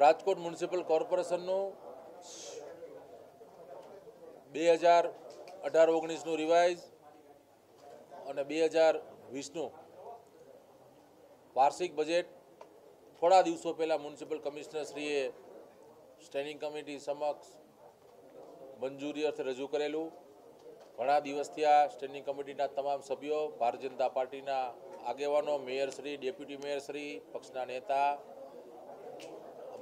Rajkot municipal કોર્પોરેશનનું બે હજાર અઢાર ઓગણીસનું રિવાઇઝ અને બે હજાર વીસનું વાર્ષિક બજેટ થોડા દિવસો પહેલાં મ્યુનિસિપલ કમિશનરશ્રીએ સ્ટેન્ડિંગ કમિટી સમક્ષ મંજૂરી અર્થે રજૂ કરેલું ઘણા દિવસથી આ સ્ટેન્ડિંગ કમિટીના તમામ સભ્યો ભારતીય જનતા પાર્ટીના આગેવાનો મેયરશ્રી ડેપ્યુટી મેયરશ્રી પક્ષના નેતા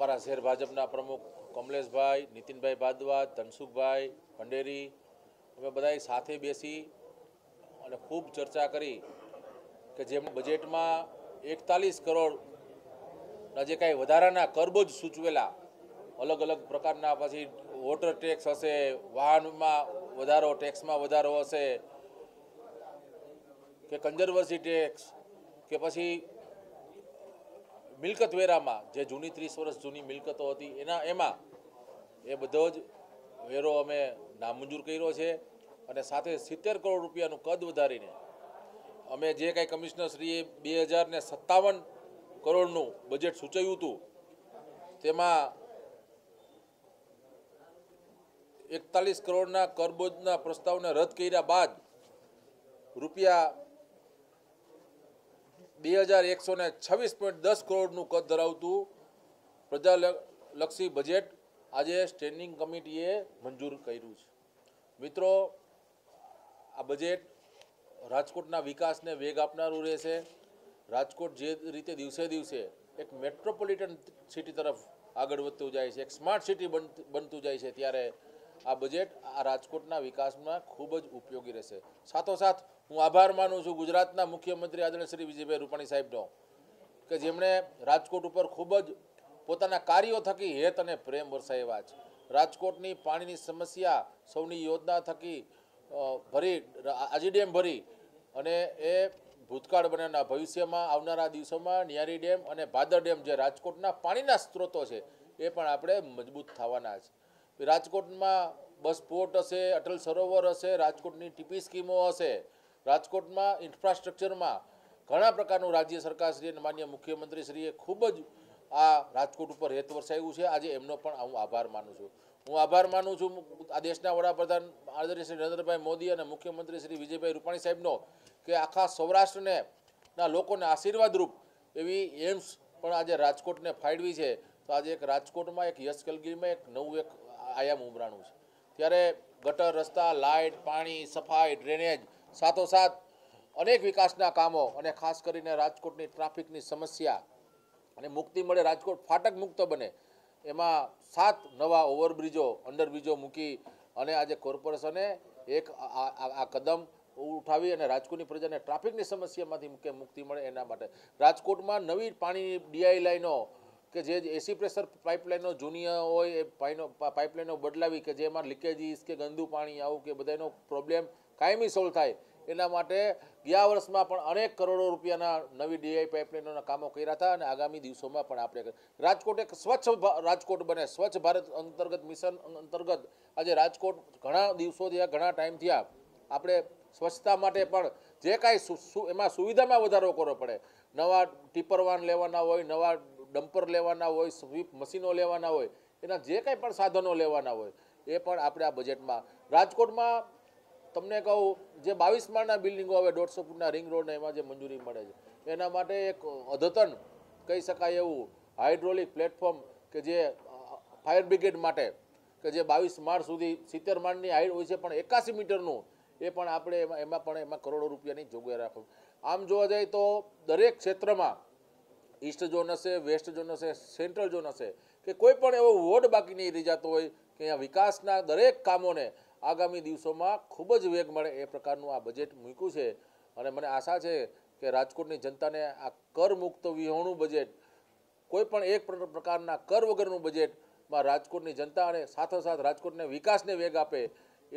અમારા શહેર ભાજપના પ્રમુખ કમલેશભાઈ નીતિનભાઈ ભાદવા ધનસુખભાઈ ભંડેરી અમે બધાએ સાથે બેસી અને ખૂબ ચર્ચા કરી કે જેમાં બજેટમાં એકતાલીસ કરોડના જે કાંઈ વધારાના જ સૂચવેલા અલગ અલગ પ્રકારના પછી વોટર ટેક્સ હશે વાહનમાં વધારો ટેક્સમાં વધારો હશે કે કન્ઝર્વન્સી ટેક્સ કે પછી મિલકત વેરામાં જે જૂની ત્રીસ વર્ષ જૂની મિલકતો હતી એના એમાં એ બધો જ વેરો અમે નામંજૂર કર્યો છે અને સાથે સિત્તેર કરોડ રૂપિયાનું કદ વધારીને અમે જે કાંઈ કમિશનરશ્રીએ બે હજાર ને સત્તાવન કરોડનું બજેટ સૂચવ્યું હતું તેમાં એકતાલીસ કરોડના કરબોજના પ્રસ્તાવને રદ કર્યા બાદ રૂપિયા બે હજાર એકસો છવ્વીસ પોઈન્ટ દસ કરોડનું કદ ધરાવતું પ્રજાલક્ષી બજેટ આજે સ્ટેન્ડિંગ કમિટીએ મંજૂર કર્યું છે મિત્રો આ બજેટ રાજકોટના વિકાસને વેગ આપનારું રહેશે રાજકોટ જે રીતે દિવસે દિવસે એક મેટ્રોપોલિટન સિટી તરફ આગળ વધતું જાય છે એક સ્માર્ટ સિટી બનતું જાય છે ત્યારે આ બજેટ આ રાજકોટના વિકાસમાં ખૂબ જ ઉપયોગી રહેશે સાથોસાથ હું આભાર માનું છું ગુજરાતના મુખ્યમંત્રી આદરણીય શ્રી વિજયભાઈ રૂપાણી સાહેબનો કે જેમણે રાજકોટ ઉપર ખૂબ જ પોતાના કાર્યો થકી હેત અને પ્રેમ વરસાવ્યા છે રાજકોટની પાણીની સમસ્યા સૌની યોજના થકી ભરી આજી ડેમ ભરી અને એ ભૂતકાળ બનાવના ભવિષ્યમાં આવનારા દિવસોમાં નિયારી ડેમ અને ભાદર ડેમ જે રાજકોટના પાણીના સ્ત્રોતો છે એ પણ આપણે મજબૂત થવાના છે રાજકોટમાં બસ પોર્ટ હશે અટલ સરોવર હશે રાજકોટની ટીપી સ્કીમો હશે રાજકોટમાં ઇન્ફ્રાસ્ટ્રક્ચરમાં ઘણા પ્રકારનું રાજ્ય સરકારશ્રી અને માન્ય મુખ્યમંત્રીશ્રીએ ખૂબ જ આ રાજકોટ ઉપર હેત વરસાવ્યું છે આજે એમનો પણ હું આભાર માનું છું હું આભાર માનું છું આ દેશના વડાપ્રધાન આદરણીય શ્રી નરેન્દ્રભાઈ મોદી અને મુખ્યમંત્રી શ્રી વિજયભાઈ રૂપાણી સાહેબનો કે આખા સૌરાષ્ટ્રને ના લોકોને આશીર્વાદરૂપ એવી એમ્સ પણ આજે રાજકોટને ફાળવી છે તો આજે એક રાજકોટમાં એક યશ કલગીરીમાં એક નવું એક આયામ ઉમરાણું છે ત્યારે ગટર રસ્તા લાઇટ પાણી સફાઈ ડ્રેનેજ સાથોસાથ અનેક વિકાસના કામો અને ખાસ કરીને રાજકોટની ટ્રાફિકની સમસ્યા અને મુક્તિ મળે રાજકોટ ફાટક મુક્ત બને એમાં સાત નવા ઓવરબ્રિજો અંડરબ્રિજો મૂકી અને આજે કોર્પોરેશને એક આ કદમ ઉઠાવી અને રાજકોટની પ્રજાને ટ્રાફિકની સમસ્યામાંથી મુક્તિ મળે એના માટે રાજકોટમાં નવી પાણી ડીઆઈ લાઈનો કે જે એસી પ્રેશર પાઇપલાઇનો જૂનિયર હોય એ પાઇનો પાઇપલાઇનો બદલાવી કે જેમાં લીકેજીસ કે ગંદુ પાણી આવું કે બધાનો પ્રોબ્લેમ કાયમી સોલ્વ થાય એના માટે ગયા વર્ષમાં પણ અનેક કરોડો રૂપિયાના નવી ડીઆઈ પાઇપલાઇનોના કામો કર્યા હતા અને આગામી દિવસોમાં પણ આપણે રાજકોટ એક સ્વચ્છ રાજકોટ બને સ્વચ્છ ભારત અંતર્ગત મિશન અંતર્ગત આજે રાજકોટ ઘણા દિવસો થયા ઘણા ટાઈમ થયા આપણે સ્વચ્છતા માટે પણ જે કાંઈ એમાં સુવિધામાં વધારો કરવો પડે નવા ટીપર વાન લેવાના હોય નવા ડમ્પર લેવાના હોય સ્વીપ મશીનો લેવાના હોય એના જે કંઈ પણ સાધનો લેવાના હોય એ પણ આપણે આ બજેટમાં રાજકોટમાં તમને કહું જે બાવીસ માળના બિલ્ડિંગો હવે દોઢસો ફૂટના રિંગ રોડને એમાં જે મંજૂરી મળે છે એના માટે એક અદ્યતન કહી શકાય એવું હાઇડ્રોલિક પ્લેટફોર્મ કે જે ફાયર બ્રિગેડ માટે કે જે બાવીસ માળ સુધી સિત્તેર માળની હાઇટ હોય છે પણ એકાસી મીટરનું એ પણ આપણે એમાં એમાં પણ એમાં કરોડો રૂપિયાની જોગવાઈ રાખવું આમ જોવા જઈએ તો દરેક ક્ષેત્રમાં ઈસ્ટ ઝોન હશે વેસ્ટ ઝોન હશે સેન્ટ્રલ ઝોન હશે કે કોઈ પણ એવો વોર્ડ બાકી નહીં રહી જતો હોય કે અહીંયા વિકાસના દરેક કામોને આગામી દિવસોમાં ખૂબ જ વેગ મળે એ પ્રકારનું આ બજેટ મૂક્યું છે અને મને આશા છે કે રાજકોટની જનતાને આ કરમુક્ત વિહોણું બજેટ કોઈ પણ એક પ્રકારના કર વગરનું બજેટમાં રાજકોટની જનતા અને સાથોસાથ રાજકોટને વિકાસને વેગ આપે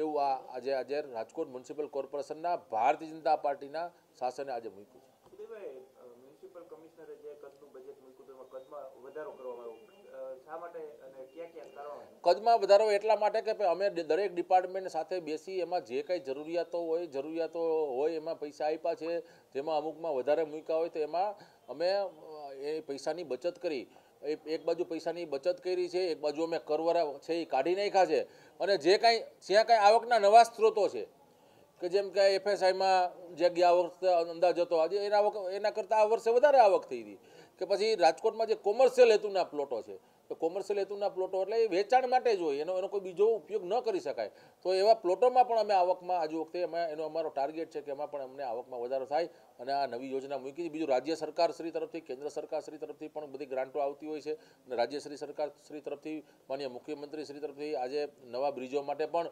એવું આ આજે આજે રાજકોટ મ્યુનિસિપલ કોર્પોરેશનના ભારતીય જનતા પાર્ટીના શાસને આજે મૂક્યું છે કમિશનરે જે કદમાં વધારો એટલા માટે કે અમે દરેક ડિપાર્ટમેન્ટ સાથે બેસી એમાં જે કાંઈ જરૂરિયાતો હોય જરૂરિયાતો હોય એમાં પૈસા આપ્યા છે જેમાં અમુકમાં વધારે મૂક્યા હોય તો એમાં અમે એ પૈસાની બચત કરી એક બાજુ પૈસાની બચત કરી છે એક બાજુ અમે કરવરા છે એ કાઢી નાખ્યા છે અને જે કાંઈ જ્યાં કાંઈ આવકના નવા સ્ત્રોતો છે કે જેમ કે એફએસઆઈમાં જે ગયા વખતે અંદાજ હતો આજે એના એના કરતાં આ વર્ષે વધારે આવક થઈ હતી કે પછી રાજકોટમાં જે કોમર્શિયલ હેતુના પ્લોટો છે તો કોમર્શિયલ હેતુના પ્લોટો એટલે એ વેચાણ માટે જ હોય એનો એનો કોઈ બીજો ઉપયોગ ન કરી શકાય તો એવા પ્લોટોમાં પણ અમે આવકમાં આજુ વખતે અમે એનો અમારો ટાર્ગેટ છે કે એમાં પણ અમને આવકમાં વધારો થાય અને આ નવી યોજના મૂકી બીજું રાજ્ય સરકાર શ્રી તરફથી કેન્દ્ર સરકારશ્રી તરફથી પણ બધી ગ્રાન્ટો આવતી હોય છે અને રાજ્ય શ્રી સરકાર શ્રી તરફથી મુખ્યમંત્રી શ્રી તરફથી આજે નવા બ્રિજો માટે પણ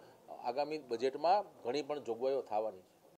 આગામી બજેટમાં ઘણી પણ જોગવાઈઓ થવાની